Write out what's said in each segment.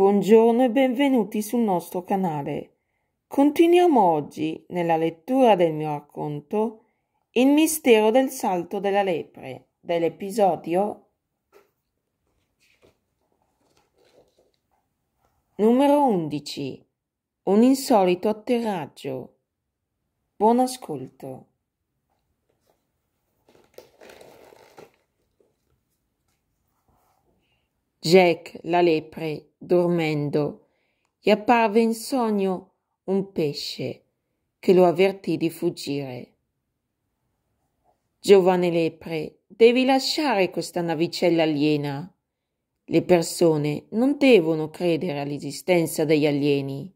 Buongiorno e benvenuti sul nostro canale. Continuiamo oggi, nella lettura del mio racconto, Il mistero del salto della lepre, dell'episodio numero 11. Un insolito atterraggio. Buon ascolto. Jack, la lepre, dormendo, gli apparve in sogno un pesce che lo avvertì di fuggire. Giovane lepre, devi lasciare questa navicella aliena. Le persone non devono credere all'esistenza degli alieni.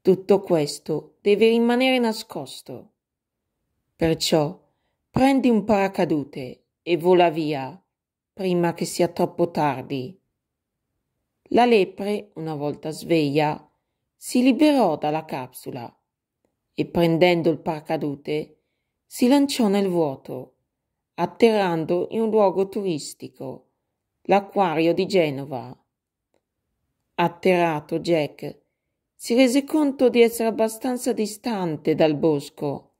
Tutto questo deve rimanere nascosto. Perciò prendi un paracadute e vola via prima che sia troppo tardi. La lepre, una volta sveglia, si liberò dalla capsula e prendendo il paracadute si lanciò nel vuoto, atterrando in un luogo turistico, l'acquario di Genova. Atterrato Jack si rese conto di essere abbastanza distante dal bosco,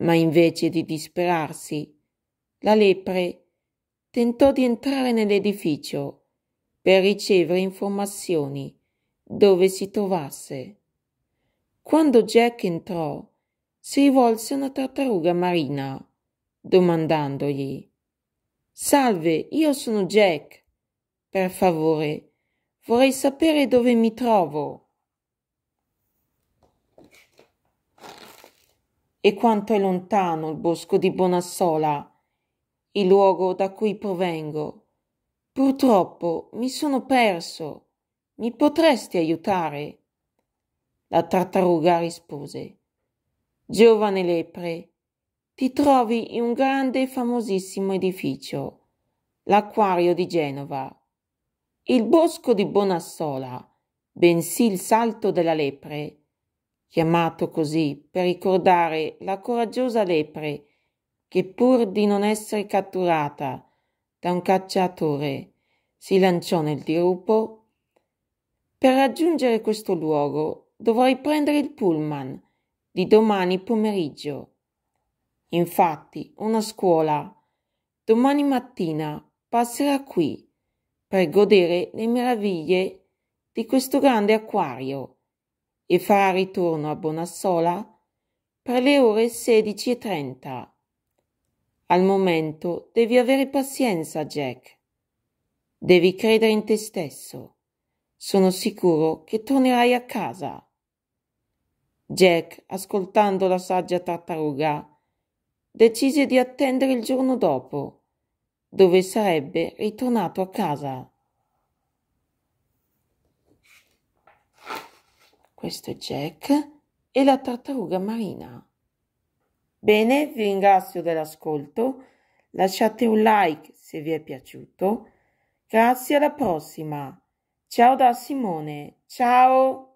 ma invece di disperarsi, la lepre tentò di entrare nell'edificio per ricevere informazioni dove si trovasse. Quando Jack entrò, si rivolse a una tartaruga marina, domandandogli Salve, io sono Jack. Per favore, vorrei sapere dove mi trovo. E quanto è lontano il bosco di Bonassola, il luogo da cui provengo. Purtroppo mi sono perso. Mi potresti aiutare? La tartaruga rispose. Giovane lepre, ti trovi in un grande e famosissimo edificio, l'acquario di Genova. Il bosco di Bonassola, bensì il salto della lepre, chiamato così per ricordare la coraggiosa lepre che pur di non essere catturata da un cacciatore. Si lanciò nel dirupo. Per raggiungere questo luogo dovrei prendere il pullman di domani pomeriggio. Infatti, una scuola domani mattina passerà qui per godere le meraviglie di questo grande acquario e farà ritorno a Bonassola per le ore 16.30. Al momento devi avere pazienza, Jack. Devi credere in te stesso. Sono sicuro che tornerai a casa. Jack, ascoltando la saggia tartaruga, decise di attendere il giorno dopo, dove sarebbe ritornato a casa. Questo è Jack e la tartaruga marina. Bene, vi ringrazio dell'ascolto, lasciate un like se vi è piaciuto. Grazie alla prossima. Ciao da Simone, ciao!